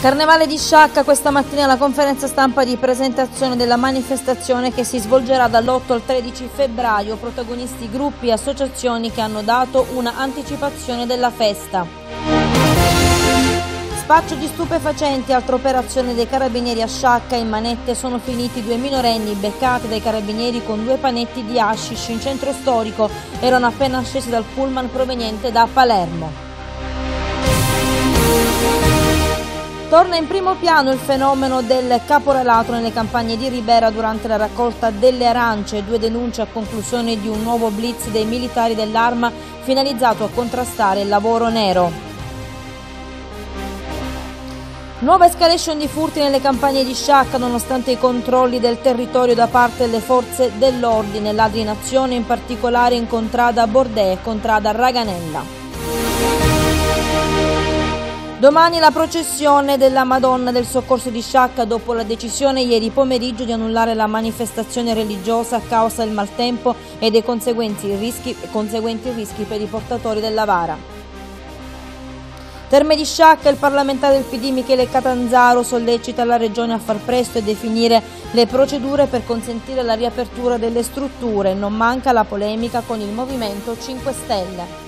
Carnevale di Sciacca, questa mattina la conferenza stampa di presentazione della manifestazione che si svolgerà dall'8 al 13 febbraio, protagonisti gruppi e associazioni che hanno dato una anticipazione della festa. Spaccio di stupefacenti, altra operazione dei carabinieri a Sciacca, in manette sono finiti due minorenni beccati dai carabinieri con due panetti di hashish in centro storico, erano appena scesi dal pullman proveniente da Palermo. Torna in primo piano il fenomeno del caporalato nelle campagne di Ribera durante la raccolta delle arance, due denunce a conclusione di un nuovo blitz dei militari dell'arma finalizzato a contrastare il lavoro nero. Nuova escalation di furti nelle campagne di Sciacca nonostante i controlli del territorio da parte delle forze dell'ordine, ladri in azione in particolare in contrada Bordè e contrada Raganella. Domani la processione della Madonna del Soccorso di Sciacca dopo la decisione ieri pomeriggio di annullare la manifestazione religiosa a causa del maltempo e dei conseguenti rischi, conseguenti rischi per i portatori della vara. Terme di Sciacca, il parlamentare del PD Michele Catanzaro sollecita la Regione a far presto e definire le procedure per consentire la riapertura delle strutture. Non manca la polemica con il Movimento 5 Stelle.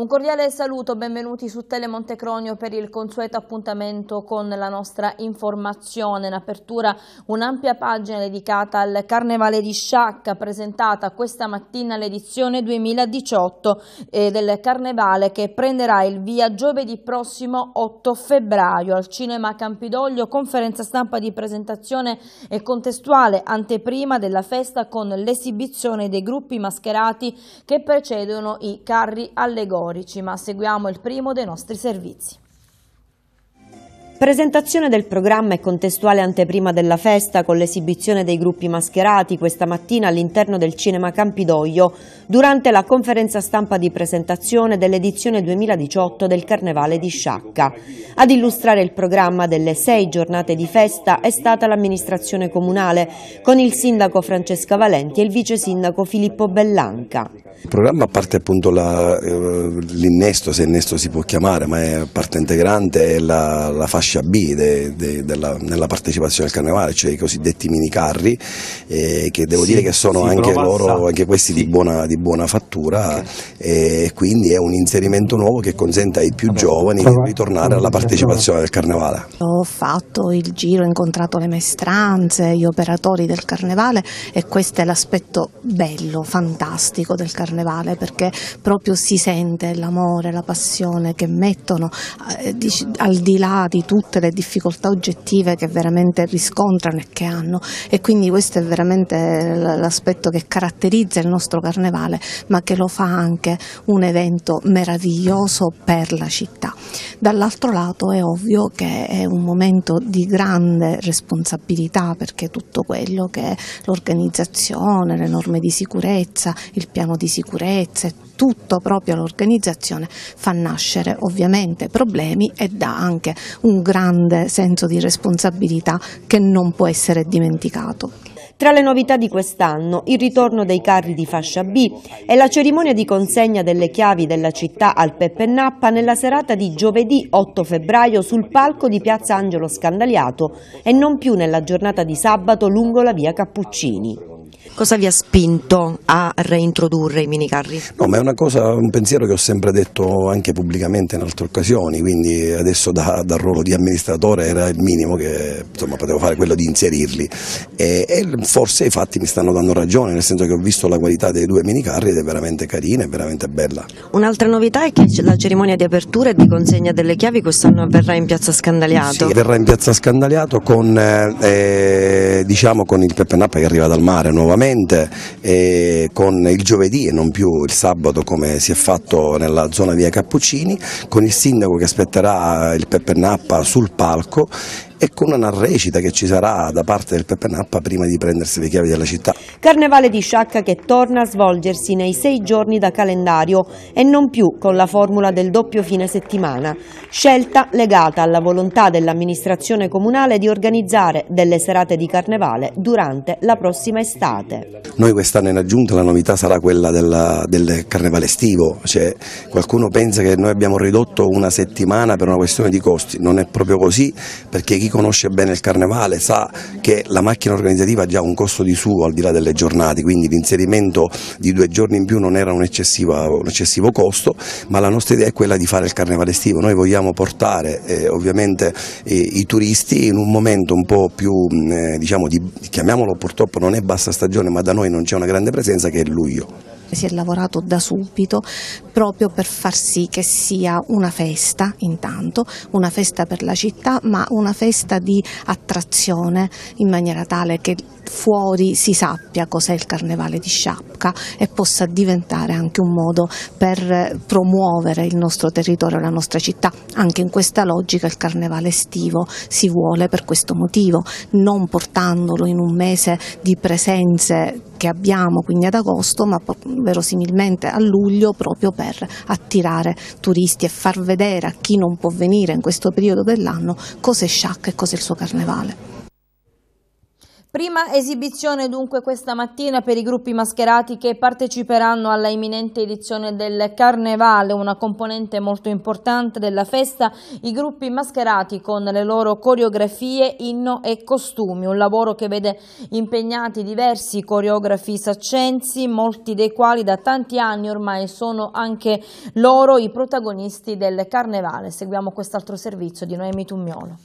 Un cordiale saluto, benvenuti su Tele Montecronio per il consueto appuntamento con la nostra informazione. In apertura un'ampia pagina dedicata al Carnevale di Sciacca, presentata questa mattina l'edizione 2018 eh, del Carnevale che prenderà il via giovedì prossimo 8 febbraio al Cinema Campidoglio, conferenza stampa di presentazione e contestuale anteprima della festa con l'esibizione dei gruppi mascherati che precedono i carri allegorici storici, ma seguiamo il primo dei nostri servizi. Presentazione del programma e contestuale anteprima della festa con l'esibizione dei gruppi mascherati questa mattina all'interno del Cinema Campidoglio durante la conferenza stampa di presentazione dell'edizione 2018 del Carnevale di Sciacca. Ad illustrare il programma delle sei giornate di festa è stata l'amministrazione comunale con il sindaco Francesca Valenti e il vice sindaco Filippo Bellanca. Il programma a parte appunto eh, l'innesto, se innesto si può chiamare, ma è parte integrante, è la, la fascia fascia B de, de, della, nella partecipazione al carnevale, cioè i cosiddetti minicarri, eh, che devo sì, dire che sono anche, loro, anche questi sì. di, buona, di, buona, fattura okay. e quindi è un inserimento nuovo che consente ai più Vabbè, giovani di ritornare alla partecipazione al carnevale. Ho fatto il giro, ho incontrato le maestranze, gli operatori del carnevale e questo è l'aspetto bello, fantastico del carnevale perché proprio si sente l'amore, la passione che mettono eh, al di là di tutto tutte le difficoltà oggettive che veramente riscontrano e che hanno e quindi questo è veramente l'aspetto che caratterizza il nostro carnevale ma che lo fa anche un evento meraviglioso per la città. Dall'altro lato è ovvio che è un momento di grande responsabilità perché tutto quello che è l'organizzazione, le norme di sicurezza, il piano di sicurezza e tutto proprio all'organizzazione fa nascere ovviamente problemi e dà anche un grande senso di responsabilità che non può essere dimenticato. Tra le novità di quest'anno, il ritorno dei carri di fascia B e la cerimonia di consegna delle chiavi della città al Peppe Nappa nella serata di giovedì 8 febbraio sul palco di Piazza Angelo Scandaliato e non più nella giornata di sabato lungo la via Cappuccini. Cosa vi ha spinto a reintrodurre i minicarri? No, ma è una cosa, un pensiero che ho sempre detto anche pubblicamente in altre occasioni, quindi adesso da, dal ruolo di amministratore era il minimo che insomma, potevo fare quello di inserirli e, e, forse i fatti mi stanno dando ragione, nel senso che ho visto la qualità dei due minicarri ed è veramente carina, è veramente bella. Un'altra novità è che la cerimonia di apertura e di consegna delle chiavi quest'anno avverrà in Piazza Scandaliato. Sì, verrà in Piazza Scandaliato con, eh, eh diciamo, con il Peppe Nappa che arriva dal mare nuovamente sicuramente eh, con il giovedì e non più il sabato come si è fatto nella zona via Cappuccini, con il sindaco che aspetterà il Peppernappa sul palco e con una recita che ci sarà da parte del Pepe Nappa prima di prendersi le chiavi della città. Carnevale di Sciacca che torna a svolgersi nei sei giorni da calendario e non più con la formula del doppio fine settimana, scelta legata alla volontà dell'amministrazione comunale di organizzare delle serate di carnevale durante la prossima estate. Noi quest'anno in aggiunta la novità sarà quella della, del carnevale estivo, cioè qualcuno pensa che noi abbiamo ridotto una settimana per una questione di costi, non è proprio così perché chi conosce bene il carnevale sa che la macchina organizzativa ha già un costo di suo al di là delle giornate, quindi l'inserimento di due giorni in più non era un, un eccessivo costo, ma la nostra idea è quella di fare il carnevale estivo, noi vogliamo portare eh, ovviamente eh, i turisti in un momento un po' più, mm, eh, diciamo, di, chiamiamolo purtroppo non è bassa stagione, ma da noi non c'è una grande presenza che è luglio. Si è lavorato da subito proprio per far sì che sia una festa intanto, una festa per la città ma una festa di attrazione in maniera tale che fuori si sappia cos'è il carnevale di Sciapca e possa diventare anche un modo per promuovere il nostro territorio, la nostra città. Anche in questa logica il carnevale estivo si vuole per questo motivo, non portandolo in un mese di presenze che abbiamo quindi ad agosto, ma verosimilmente a luglio proprio per attirare turisti e far vedere a chi non può venire in questo periodo dell'anno cos'è Sciacca e cos'è il suo carnevale. Prima esibizione dunque questa mattina per i gruppi mascherati che parteciperanno alla imminente edizione del Carnevale, una componente molto importante della festa, i gruppi mascherati con le loro coreografie, inno e costumi, un lavoro che vede impegnati diversi coreografi saccensi, molti dei quali da tanti anni ormai sono anche loro i protagonisti del Carnevale. Seguiamo quest'altro servizio di Noemi Tummiolo.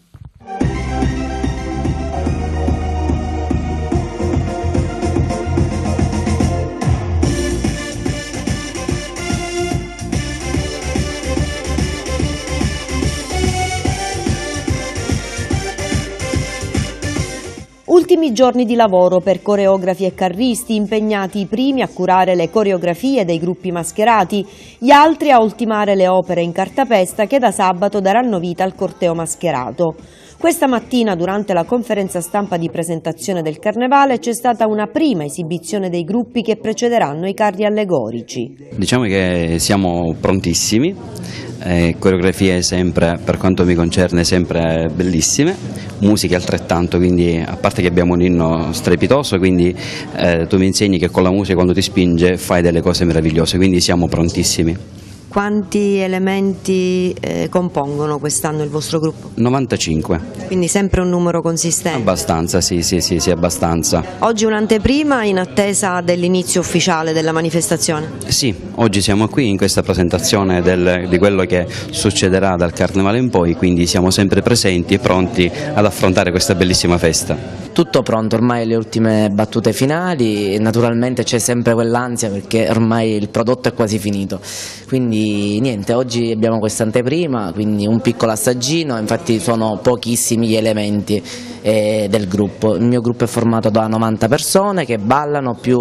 Ultimi giorni di lavoro per coreografi e carristi impegnati i primi a curare le coreografie dei gruppi mascherati, gli altri a ultimare le opere in cartapesta che da sabato daranno vita al corteo mascherato. Questa mattina, durante la conferenza stampa di presentazione del Carnevale, c'è stata una prima esibizione dei gruppi che precederanno i carri allegorici. Diciamo che siamo prontissimi, eh, coreografie sempre, per quanto mi concerne sempre bellissime, musiche altrettanto, quindi a parte che abbiamo un inno strepitoso, quindi eh, tu mi insegni che con la musica quando ti spinge fai delle cose meravigliose, quindi siamo prontissimi. Quanti elementi eh, compongono quest'anno il vostro gruppo? 95. Quindi sempre un numero consistente? Abbastanza, sì, sì, sì, sì abbastanza. Oggi un'anteprima in attesa dell'inizio ufficiale della manifestazione? Sì, oggi siamo qui in questa presentazione del, di quello che succederà dal Carnevale in poi, quindi siamo sempre presenti e pronti ad affrontare questa bellissima festa tutto pronto, ormai le ultime battute finali, naturalmente c'è sempre quell'ansia perché ormai il prodotto è quasi finito, quindi niente, oggi abbiamo quest'anteprima, quindi un piccolo assaggino, infatti sono pochissimi gli elementi eh, del gruppo, il mio gruppo è formato da 90 persone che ballano più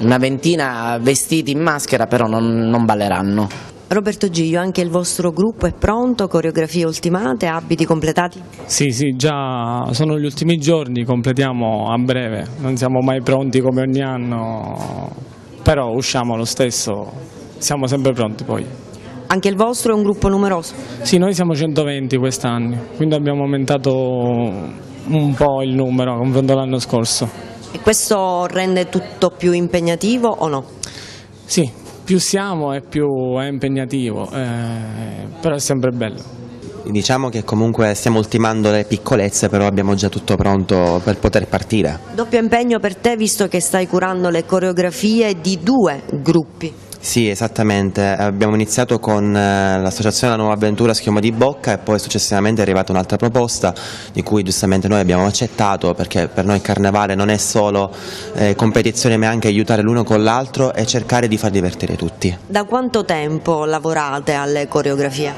una ventina vestiti in maschera però non, non balleranno. Roberto Giglio, anche il vostro gruppo è pronto, coreografie ultimate, abiti completati? Sì, sì, già sono gli ultimi giorni, completiamo a breve, non siamo mai pronti come ogni anno, però usciamo lo stesso, siamo sempre pronti poi. Anche il vostro è un gruppo numeroso? Sì, noi siamo 120 quest'anno, quindi abbiamo aumentato un po' il numero confronto all'anno scorso. E questo rende tutto più impegnativo o no? Sì, più siamo e più è impegnativo, eh, però è sempre bello. Diciamo che comunque stiamo ultimando le piccolezze, però abbiamo già tutto pronto per poter partire. Doppio impegno per te visto che stai curando le coreografie di due gruppi. Sì, esattamente. Abbiamo iniziato con eh, l'associazione La Nuova Avventura Schiuma di Bocca e poi successivamente è arrivata un'altra proposta di cui giustamente noi abbiamo accettato perché per noi il carnevale non è solo eh, competizione ma anche aiutare l'uno con l'altro e cercare di far divertire tutti. Da quanto tempo lavorate alle coreografie?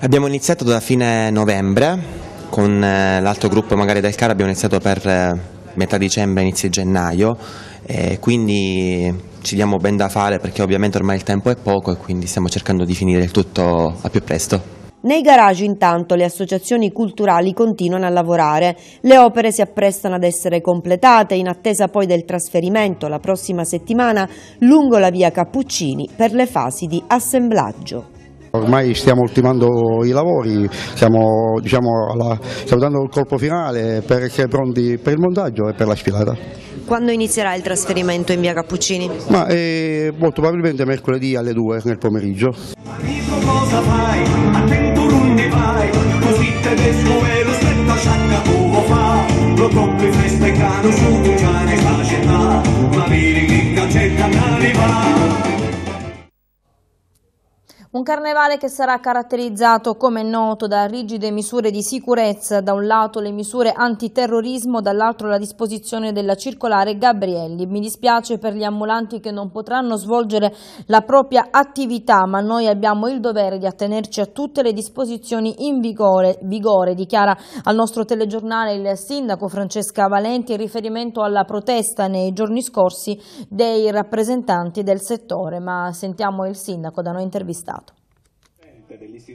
Abbiamo iniziato da fine novembre con eh, l'altro gruppo magari del CAR abbiamo iniziato per eh, metà dicembre, inizio gennaio, e eh, quindi ci diamo ben da fare perché ovviamente ormai il tempo è poco e quindi stiamo cercando di finire il tutto a più presto. Nei garage intanto le associazioni culturali continuano a lavorare, le opere si apprestano ad essere completate in attesa poi del trasferimento la prossima settimana lungo la via Cappuccini per le fasi di assemblaggio. Ormai stiamo ultimando i lavori, stiamo, diciamo, alla, stiamo dando il colpo finale per essere pronti per il montaggio e per la sfilata. Quando inizierà il trasferimento in via Cappuccini? Ma, eh, molto probabilmente mercoledì alle 2 nel pomeriggio. Lo compri festa cano su Luciane, sta città, ma vedi Un carnevale che sarà caratterizzato, come è noto, da rigide misure di sicurezza, da un lato le misure antiterrorismo, dall'altro la disposizione della circolare Gabrielli. Mi dispiace per gli ambulanti che non potranno svolgere la propria attività, ma noi abbiamo il dovere di attenerci a tutte le disposizioni in vigore, vigore dichiara al nostro telegiornale il sindaco Francesca Valenti in riferimento alla protesta nei giorni scorsi dei rappresentanti del settore. Ma sentiamo il sindaco da noi intervistato.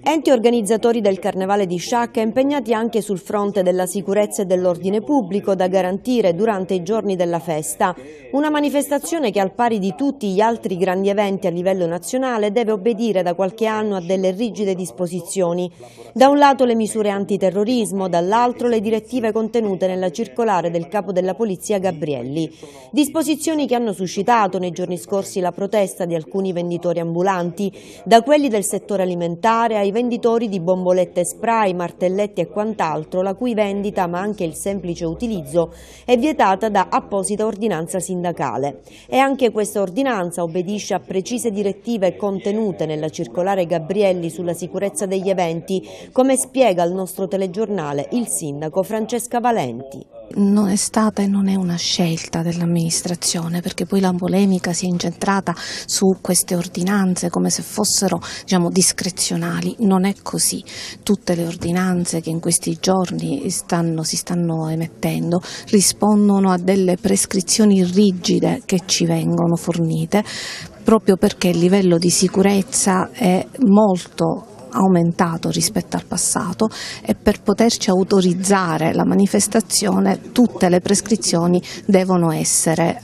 Enti organizzatori del Carnevale di Sciacca impegnati anche sul fronte della sicurezza e dell'ordine pubblico da garantire durante i giorni della festa. Una manifestazione che al pari di tutti gli altri grandi eventi a livello nazionale deve obbedire da qualche anno a delle rigide disposizioni. Da un lato le misure antiterrorismo, dall'altro le direttive contenute nella circolare del capo della polizia Gabrielli. Disposizioni che hanno suscitato nei giorni scorsi la protesta di alcuni venditori ambulanti, da quelli del settore alimentare limitare ai venditori di bombolette spray, martelletti e quant'altro, la cui vendita, ma anche il semplice utilizzo, è vietata da apposita ordinanza sindacale. E anche questa ordinanza obbedisce a precise direttive contenute nella circolare Gabrielli sulla sicurezza degli eventi, come spiega al nostro telegiornale il sindaco Francesca Valenti. Non è stata e non è una scelta dell'amministrazione perché poi la polemica si è incentrata su queste ordinanze come se fossero diciamo, discrezionali. Non è così. Tutte le ordinanze che in questi giorni stanno, si stanno emettendo rispondono a delle prescrizioni rigide che ci vengono fornite proprio perché il livello di sicurezza è molto aumentato rispetto al passato e per poterci autorizzare la manifestazione tutte le prescrizioni devono essere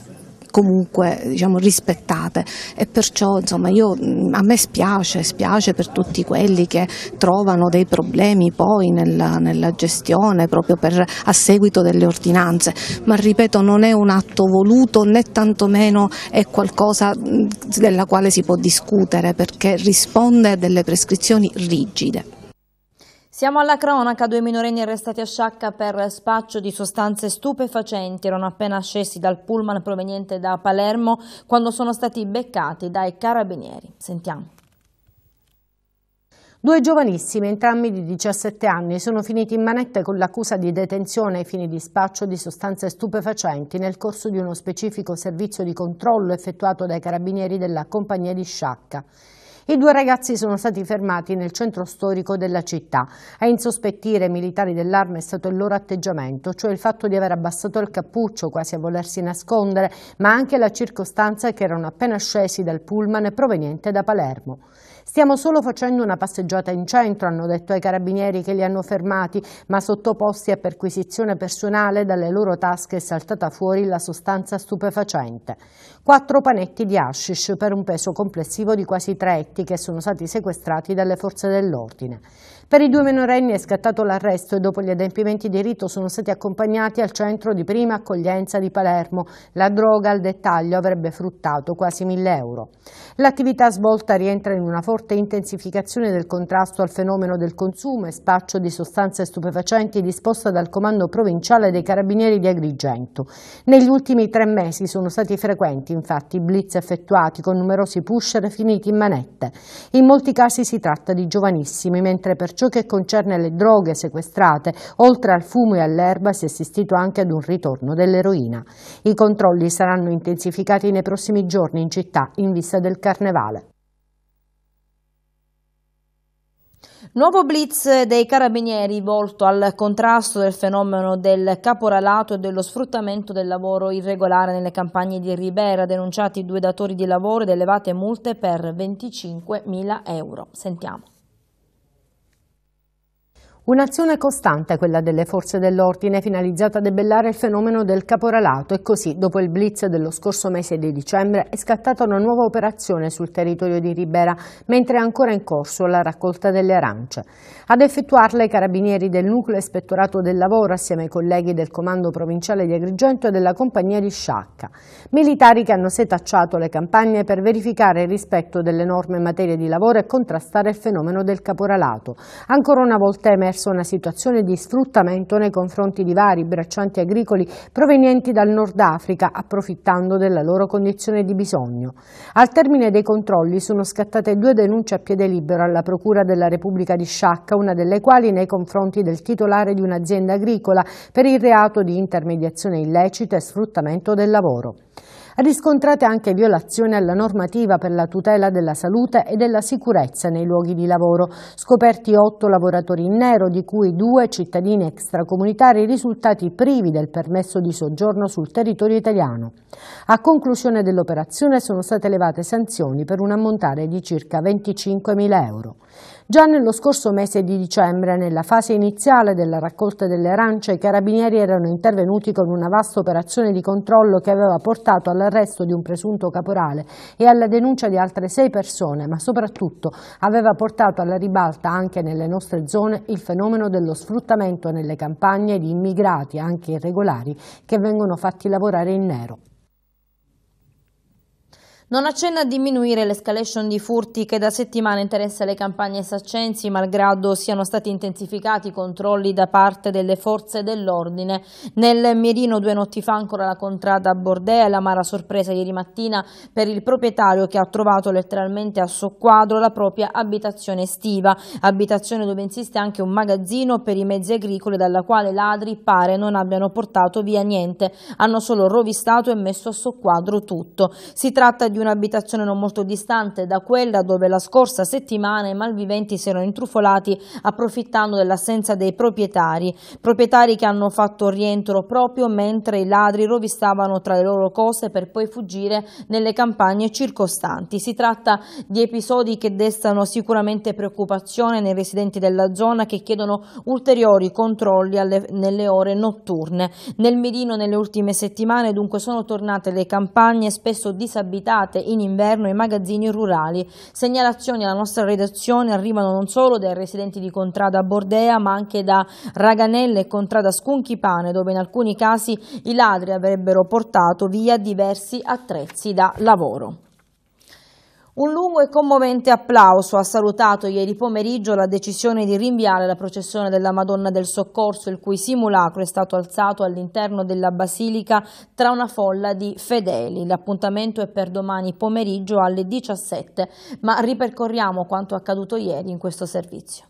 comunque diciamo, rispettate e perciò insomma, io, a me spiace, spiace per tutti quelli che trovano dei problemi poi nella, nella gestione proprio per, a seguito delle ordinanze, ma ripeto non è un atto voluto né tantomeno è qualcosa della quale si può discutere perché risponde a delle prescrizioni rigide. Siamo alla cronaca, due minorenni arrestati a Sciacca per spaccio di sostanze stupefacenti erano appena scesi dal pullman proveniente da Palermo quando sono stati beccati dai carabinieri. Sentiamo. Due giovanissimi, entrambi di 17 anni, sono finiti in manette con l'accusa di detenzione ai fini di spaccio di sostanze stupefacenti nel corso di uno specifico servizio di controllo effettuato dai carabinieri della compagnia di Sciacca. I due ragazzi sono stati fermati nel centro storico della città. A insospettire i militari dell'arma è stato il loro atteggiamento, cioè il fatto di aver abbassato il cappuccio, quasi a volersi nascondere, ma anche la circostanza che erano appena scesi dal pullman proveniente da Palermo. Stiamo solo facendo una passeggiata in centro, hanno detto ai carabinieri che li hanno fermati, ma sottoposti a perquisizione personale dalle loro tasche è saltata fuori la sostanza stupefacente. Quattro panetti di hashish per un peso complessivo di quasi tre etti che sono stati sequestrati dalle forze dell'ordine. Per i due minorenni è scattato l'arresto e dopo gli adempimenti di rito sono stati accompagnati al centro di prima accoglienza di Palermo. La droga al dettaglio avrebbe fruttato quasi 1000 euro. L'attività svolta rientra in una forte intensificazione del contrasto al fenomeno del consumo e spaccio di sostanze stupefacenti disposta dal Comando Provinciale dei Carabinieri di Agrigento. Negli ultimi tre mesi sono stati frequenti infatti blitz effettuati con numerosi pusher finiti in manette. In molti casi si tratta di giovanissimi, mentre per ciò che concerne le droghe sequestrate, oltre al fumo e all'erba si è assistito anche ad un ritorno dell'eroina. I controlli saranno intensificati nei prossimi giorni in città in vista del Carnevale. Nuovo blitz dei carabinieri volto al contrasto del fenomeno del caporalato e dello sfruttamento del lavoro irregolare nelle campagne di Ribera, denunciati due datori di lavoro ed elevate multe per 25.000 euro. Sentiamo. Un'azione costante quella delle forze dell'ordine finalizzata a debellare il fenomeno del caporalato e così, dopo il blitz dello scorso mese di dicembre, è scattata una nuova operazione sul territorio di Ribera, mentre è ancora in corso la raccolta delle arance. Ad effettuarla i carabinieri del nucleo ispettorato del lavoro assieme ai colleghi del comando provinciale di Agrigento e della compagnia di Sciacca. Militari che hanno setacciato le campagne per verificare il rispetto delle norme in materia di lavoro e contrastare il fenomeno del caporalato. Ancora una volta emerge verso una situazione di sfruttamento nei confronti di vari braccianti agricoli provenienti dal Nord Africa, approfittando della loro condizione di bisogno. Al termine dei controlli sono scattate due denunce a piede libero alla Procura della Repubblica di Sciacca, una delle quali nei confronti del titolare di un'azienda agricola per il reato di intermediazione illecita e sfruttamento del lavoro. Riscontrate anche violazioni alla normativa per la tutela della salute e della sicurezza nei luoghi di lavoro, scoperti otto lavoratori in nero, di cui due cittadini extracomunitari risultati privi del permesso di soggiorno sul territorio italiano. A conclusione dell'operazione sono state elevate sanzioni per un ammontare di circa 25.000 euro. Già nello scorso mese di dicembre, nella fase iniziale della raccolta delle arance, i carabinieri erano intervenuti con una vasta operazione di controllo che aveva portato all'arresto di un presunto caporale e alla denuncia di altre sei persone, ma soprattutto aveva portato alla ribalta anche nelle nostre zone il fenomeno dello sfruttamento nelle campagne di immigrati, anche irregolari, che vengono fatti lavorare in nero. Non accenna a diminuire l'escalation di furti che da settimane interessa le campagne saccensi, malgrado siano stati intensificati i controlli da parte delle forze dell'ordine. Nel mirino due notti fa ancora la contrada a Bordea la l'amara sorpresa ieri mattina per il proprietario che ha trovato letteralmente a soqquadro la propria abitazione estiva, abitazione dove insiste anche un magazzino per i mezzi agricoli dalla quale ladri pare non abbiano portato via niente, hanno solo rovistato e messo a soqquadro tutto. Si tratta di di un'abitazione non molto distante da quella dove la scorsa settimana i malviventi si erano intrufolati approfittando dell'assenza dei proprietari, proprietari che hanno fatto rientro proprio mentre i ladri rovistavano tra le loro cose per poi fuggire nelle campagne circostanti. Si tratta di episodi che destano sicuramente preoccupazione nei residenti della zona che chiedono ulteriori controlli alle, nelle ore notturne. Nel Medino nelle ultime settimane dunque sono tornate le campagne spesso disabitate estate, in inverno i magazzini rurali. Segnalazioni alla nostra redazione arrivano non solo dai residenti di Contrada Bordea ma anche da Raganelle e Contrada Scunchipane dove in alcuni casi i ladri avrebbero portato via diversi attrezzi da lavoro. Un lungo e commovente applauso ha salutato ieri pomeriggio la decisione di rinviare la processione della Madonna del Soccorso, il cui simulacro è stato alzato all'interno della Basilica tra una folla di fedeli. L'appuntamento è per domani pomeriggio alle 17, ma ripercorriamo quanto accaduto ieri in questo servizio.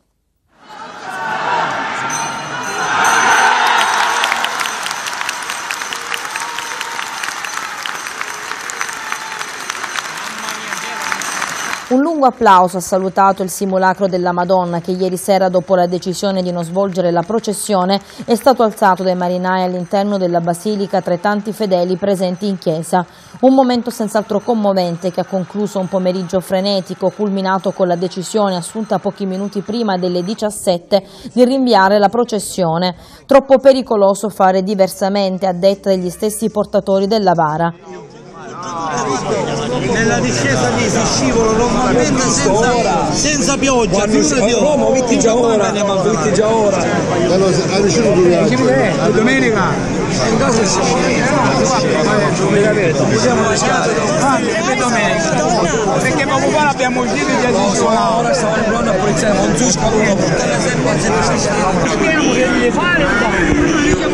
applauso ha salutato il simulacro della Madonna che ieri sera dopo la decisione di non svolgere la processione è stato alzato dai marinai all'interno della basilica tra i tanti fedeli presenti in chiesa. Un momento senz'altro commovente che ha concluso un pomeriggio frenetico culminato con la decisione assunta pochi minuti prima delle 17 di rinviare la processione. Troppo pericoloso fare diversamente a detta degli stessi portatori della vara nella discesa lì si scivola normalmente senza, senza pioggia quando si Roma vitti già ora vitti già ora allora ha riuscito domenica domenica in caso si scivola siamo rischiati domenica perché poco fa abbiamo uscito di addizione ora stavo parlando a polizia non giusto non fare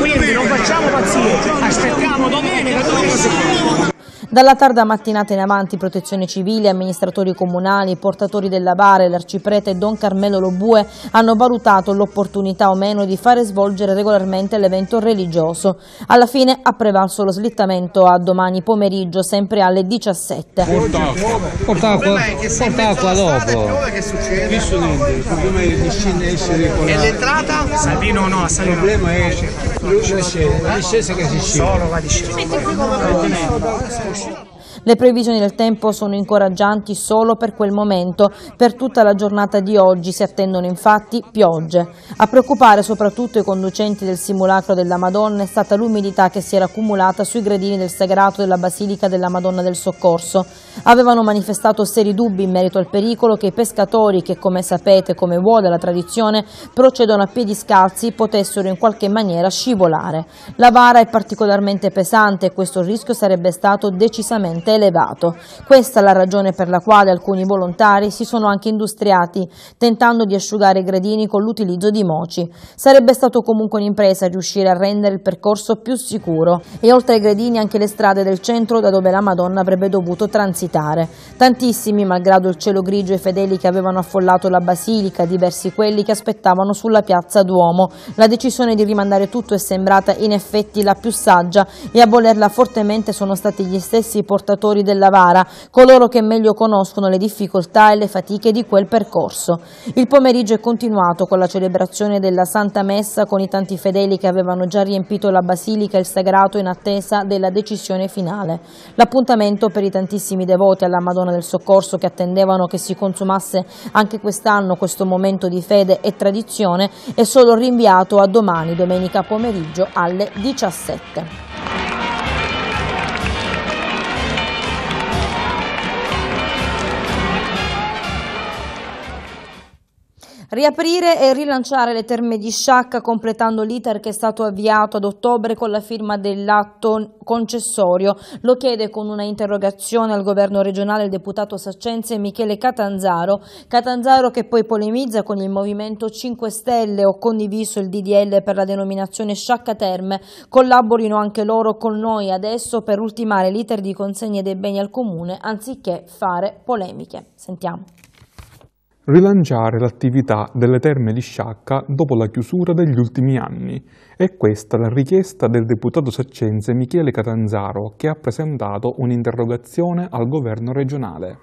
quindi non facciamo pazzia aspettiamo domenica domenica dalla tarda mattinata in avanti protezione civile, amministratori comunali, portatori della bare, l'arciprete Don Carmelo Lobue hanno valutato l'opportunità o meno di fare svolgere regolarmente l'evento religioso. Alla fine ha prevalso lo slittamento a domani pomeriggio, sempre alle 17. porta acqua dopo. Che succede? Qui succede, il problema è di scendere. E l'entrata? Salvino no, Salvino. Il problema è... La discesa che si scende. Solo la discesa. Ah, Le previsioni del tempo sono incoraggianti solo per quel momento, per tutta la giornata di oggi si attendono infatti piogge. A preoccupare soprattutto i conducenti del simulacro della Madonna è stata l'umidità che si era accumulata sui gradini del sagrato della Basilica della Madonna del Soccorso avevano manifestato seri dubbi in merito al pericolo che i pescatori, che come sapete, come vuole la tradizione, procedono a piedi scalzi, potessero in qualche maniera scivolare. La vara è particolarmente pesante e questo rischio sarebbe stato decisamente elevato. Questa è la ragione per la quale alcuni volontari si sono anche industriati, tentando di asciugare i gradini con l'utilizzo di moci. Sarebbe stato comunque un'impresa riuscire a rendere il percorso più sicuro e oltre ai gradini anche le strade del centro da dove la Madonna avrebbe dovuto transitare transitare. Tantissimi, malgrado il cielo grigio, i fedeli che avevano affollato la basilica, diversi quelli che aspettavano sulla piazza Duomo. La decisione di rimandare tutto è sembrata in effetti la più saggia e a volerla fortemente sono stati gli stessi portatori della vara, coloro che meglio conoscono le difficoltà e le fatiche di quel percorso. Il pomeriggio è continuato con la celebrazione della Santa Messa con i tanti fedeli che avevano già riempito la basilica e il sagrato in attesa della decisione finale. L'appuntamento per i tantissimi devoti alla Madonna del Soccorso che attendevano che si consumasse anche quest'anno questo momento di fede e tradizione è solo rinviato a domani, domenica pomeriggio alle 17. Riaprire e rilanciare le terme di Sciacca completando l'iter che è stato avviato ad ottobre con la firma dell'atto concessorio. Lo chiede con una interrogazione al governo regionale il deputato Saccenze Michele Catanzaro. Catanzaro che poi polemizza con il Movimento 5 Stelle ho condiviso il DDL per la denominazione Sciacca Terme. Collaborino anche loro con noi adesso per ultimare l'iter di consegne dei beni al comune anziché fare polemiche. Sentiamo rilanciare l'attività delle terme di Sciacca dopo la chiusura degli ultimi anni. È questa la richiesta del deputato saccense Michele Catanzaro che ha presentato un'interrogazione al governo regionale.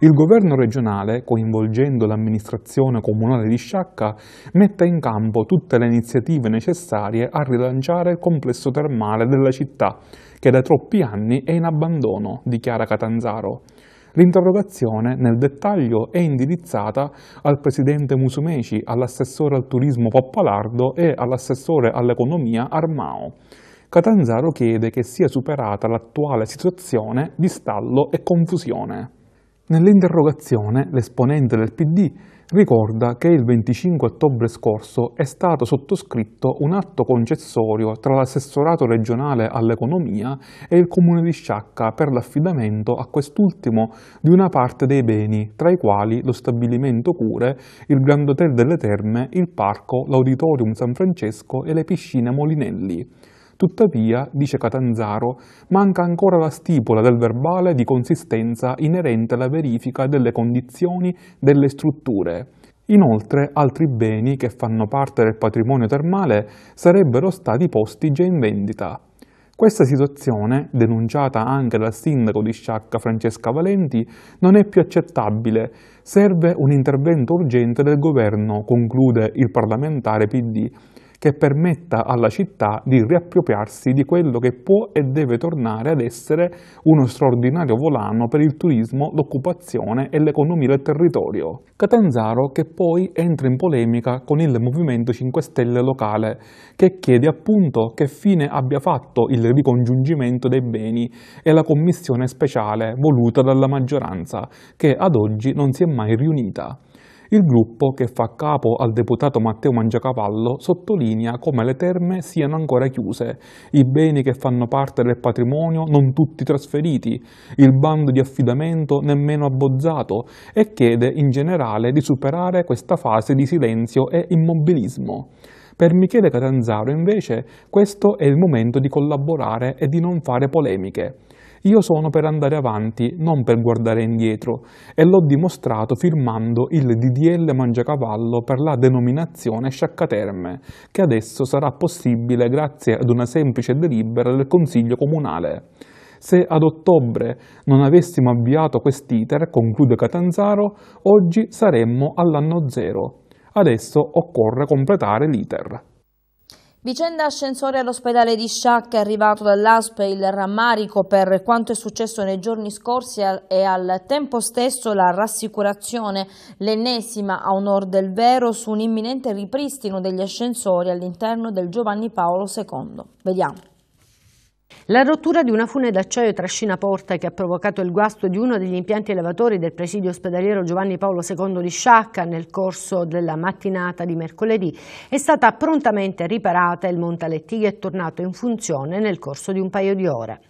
Il governo regionale, coinvolgendo l'amministrazione comunale di Sciacca, mette in campo tutte le iniziative necessarie a rilanciare il complesso termale della città, che da troppi anni è in abbandono, dichiara Catanzaro. L'interrogazione nel dettaglio è indirizzata al presidente Musumeci, all'assessore al turismo Poppalardo e all'assessore all'economia Armao. Catanzaro chiede che sia superata l'attuale situazione di stallo e confusione. Nell'interrogazione l'esponente del PD ricorda che il 25 ottobre scorso è stato sottoscritto un atto concessorio tra l'assessorato regionale all'economia e il comune di Sciacca per l'affidamento a quest'ultimo di una parte dei beni, tra i quali lo stabilimento Cure, il Grand Hotel delle Terme, il parco, l'auditorium San Francesco e le piscine Molinelli. Tuttavia, dice Catanzaro, manca ancora la stipula del verbale di consistenza inerente alla verifica delle condizioni delle strutture. Inoltre, altri beni che fanno parte del patrimonio termale sarebbero stati posti già in vendita. Questa situazione, denunciata anche dal sindaco di Sciacca Francesca Valenti, non è più accettabile. Serve un intervento urgente del governo, conclude il parlamentare PD, che permetta alla città di riappropriarsi di quello che può e deve tornare ad essere uno straordinario volano per il turismo, l'occupazione e l'economia del territorio. Catanzaro che poi entra in polemica con il Movimento 5 Stelle locale, che chiede appunto che fine abbia fatto il ricongiungimento dei beni e la commissione speciale voluta dalla maggioranza, che ad oggi non si è mai riunita. Il gruppo, che fa capo al deputato Matteo Mangiacavallo, sottolinea come le terme siano ancora chiuse, i beni che fanno parte del patrimonio non tutti trasferiti, il bando di affidamento nemmeno abbozzato e chiede in generale di superare questa fase di silenzio e immobilismo. Per Michele Catanzaro invece questo è il momento di collaborare e di non fare polemiche. Io sono per andare avanti, non per guardare indietro, e l'ho dimostrato firmando il DDL Mangiacavallo per la denominazione Sciaccaterme, che adesso sarà possibile grazie ad una semplice delibera del Consiglio Comunale. Se ad ottobre non avessimo avviato quest'iter, conclude Catanzaro, oggi saremmo all'anno zero. Adesso occorre completare l'iter. Vicenda ascensore all'ospedale di Sciacca, arrivato dall'ASP il rammarico per quanto è successo nei giorni scorsi e al tempo stesso la rassicurazione, l'ennesima a onor del vero, su un imminente ripristino degli ascensori all'interno del Giovanni Paolo II. Vediamo. La rottura di una fune d'acciaio trascina trascinaporte che ha provocato il guasto di uno degli impianti elevatori del presidio ospedaliero Giovanni Paolo II di Sciacca nel corso della mattinata di mercoledì è stata prontamente riparata e il Montalettighi è tornato in funzione nel corso di un paio di ore.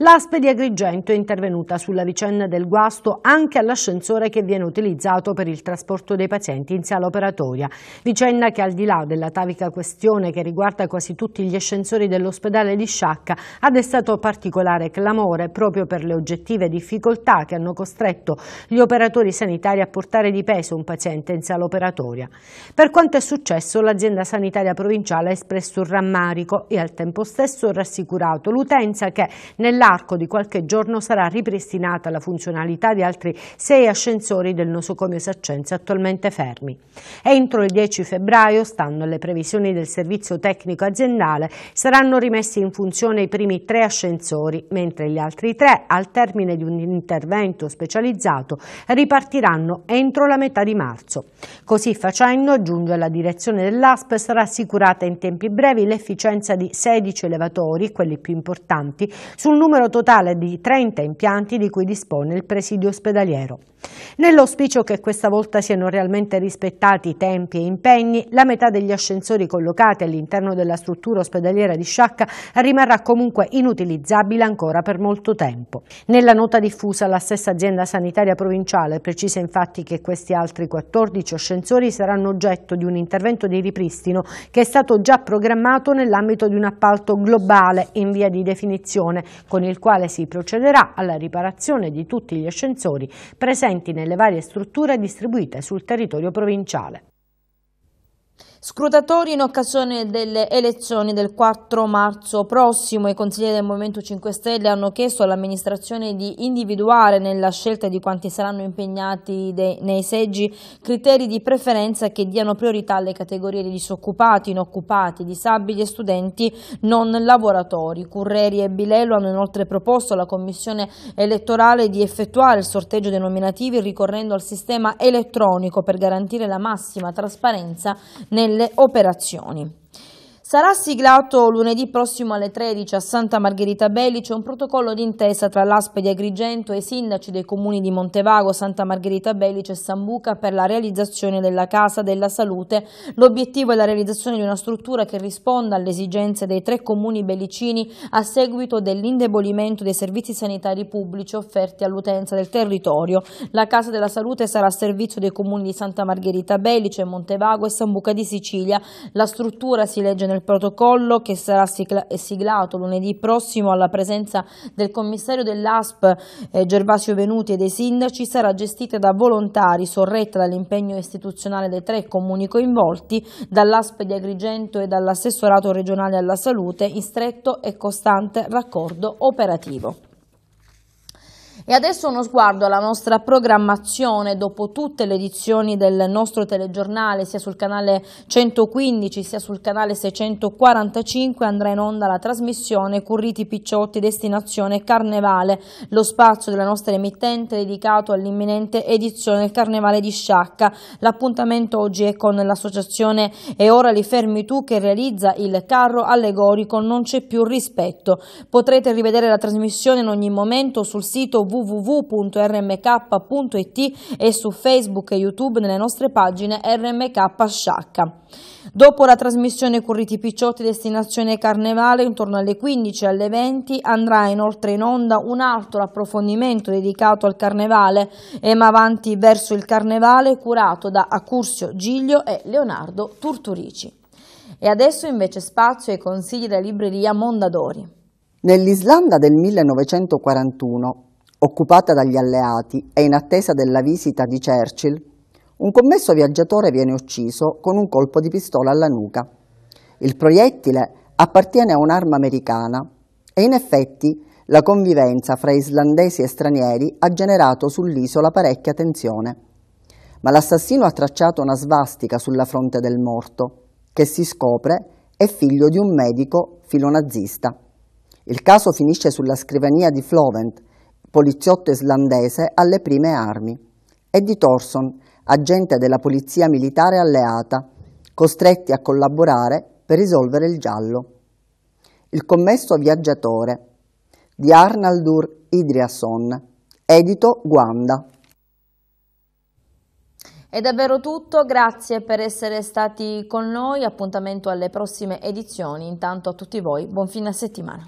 L'ASPE di Agrigento è intervenuta sulla vicenda del guasto anche all'ascensore che viene utilizzato per il trasporto dei pazienti in sala operatoria, vicenda che al di là della tavica questione che riguarda quasi tutti gli ascensori dell'ospedale di Sciacca ha destato particolare clamore proprio per le oggettive difficoltà che hanno costretto gli operatori sanitari a portare di peso un paziente in sala operatoria. Per quanto è successo l'azienda sanitaria provinciale ha espresso un rammarico e al tempo stesso rassicurato l'utenza che nell'ambito nell'arco di qualche giorno sarà ripristinata la funzionalità di altri sei ascensori del nosocomio Saccenza attualmente fermi. Entro il 10 febbraio, stando alle previsioni del servizio tecnico aziendale, saranno rimessi in funzione i primi tre ascensori, mentre gli altri tre, al termine di un intervento specializzato, ripartiranno entro la metà di marzo. Così facendo, giunge alla direzione dell'ASP, sarà assicurata in tempi brevi l'efficienza di 16 elevatori, quelli più importanti, sul numero numero totale di 30 impianti di cui dispone il presidio ospedaliero. Nell'auspicio che questa volta siano realmente rispettati tempi e impegni, la metà degli ascensori collocati all'interno della struttura ospedaliera di Sciacca rimarrà comunque inutilizzabile ancora per molto tempo. Nella nota diffusa la stessa azienda sanitaria provinciale precisa infatti che questi altri 14 ascensori saranno oggetto di un intervento di ripristino che è stato già programmato nell'ambito di un appalto globale in via di definizione con il quale si procederà alla riparazione di tutti gli ascensori presenti presenti nelle varie strutture distribuite sul territorio provinciale. Scrutatori in occasione delle elezioni del 4 marzo prossimo, i consiglieri del Movimento 5 Stelle hanno chiesto all'amministrazione di individuare nella scelta di quanti saranno impegnati nei seggi criteri di preferenza che diano priorità alle categorie di disoccupati, inoccupati, disabili e studenti non lavoratori. Curreri e Bilello hanno inoltre proposto alla Commissione elettorale di effettuare il sorteggio dei nominativi ricorrendo al sistema elettronico per garantire la massima trasparenza nel nelle operazioni. Sarà siglato lunedì prossimo alle 13 a Santa Margherita Belice un protocollo d'intesa tra l'Aspe di Agrigento e i sindaci dei comuni di Montevago, Santa Margherita Belice e Sambuca per la realizzazione della Casa della Salute. L'obiettivo è la realizzazione di una struttura che risponda alle esigenze dei tre comuni bellicini a seguito dell'indebolimento dei servizi sanitari pubblici offerti all'utenza del territorio. La Casa della Salute sarà a servizio dei comuni di Santa Margherita Belice, Montevago e Sambuca di Sicilia. La struttura si legge nel nel protocollo che sarà siglato lunedì prossimo alla presenza del commissario dell'ASP eh, Gervasio Venuti e dei sindaci sarà gestita da volontari, sorretta dall'impegno istituzionale dei tre comuni coinvolti, dall'ASP di Agrigento e dall'assessorato regionale alla salute in stretto e costante raccordo operativo. E adesso uno sguardo alla nostra programmazione dopo tutte le edizioni del nostro telegiornale, sia sul canale 115 sia sul canale 645 andrà in onda la trasmissione Curriti Picciotti destinazione Carnevale, lo spazio della nostra emittente dedicato all'imminente edizione del Carnevale di Sciacca. L'appuntamento oggi è con l'associazione E ora li fermi tu che realizza il carro allegorico Non c'è più rispetto. Potrete rivedere la trasmissione in ogni momento sul sito www www.rmk.it e su Facebook e YouTube nelle nostre pagine RMK Sciacca. Dopo la trasmissione Curriti Picciotti destinazione Carnevale intorno alle 15 e alle 20 andrà inoltre in onda un altro approfondimento dedicato al Carnevale e avanti verso il Carnevale curato da Accursio Giglio e Leonardo Turturici. E adesso invece spazio ai consigli della libreria Mondadori. Nell'Islanda del 1941 occupata dagli alleati e in attesa della visita di Churchill, un commesso viaggiatore viene ucciso con un colpo di pistola alla nuca. Il proiettile appartiene a un'arma americana e in effetti la convivenza fra islandesi e stranieri ha generato sull'isola parecchia tensione. Ma l'assassino ha tracciato una svastica sulla fronte del morto, che si scopre è figlio di un medico filonazista. Il caso finisce sulla scrivania di Flovent, poliziotto islandese alle prime armi, e di Thorson, agente della polizia militare alleata, costretti a collaborare per risolvere il giallo. Il commesso viaggiatore di Arnaldur Idriasson, edito Guanda. È davvero tutto, grazie per essere stati con noi, appuntamento alle prossime edizioni, intanto a tutti voi buon fine settimana.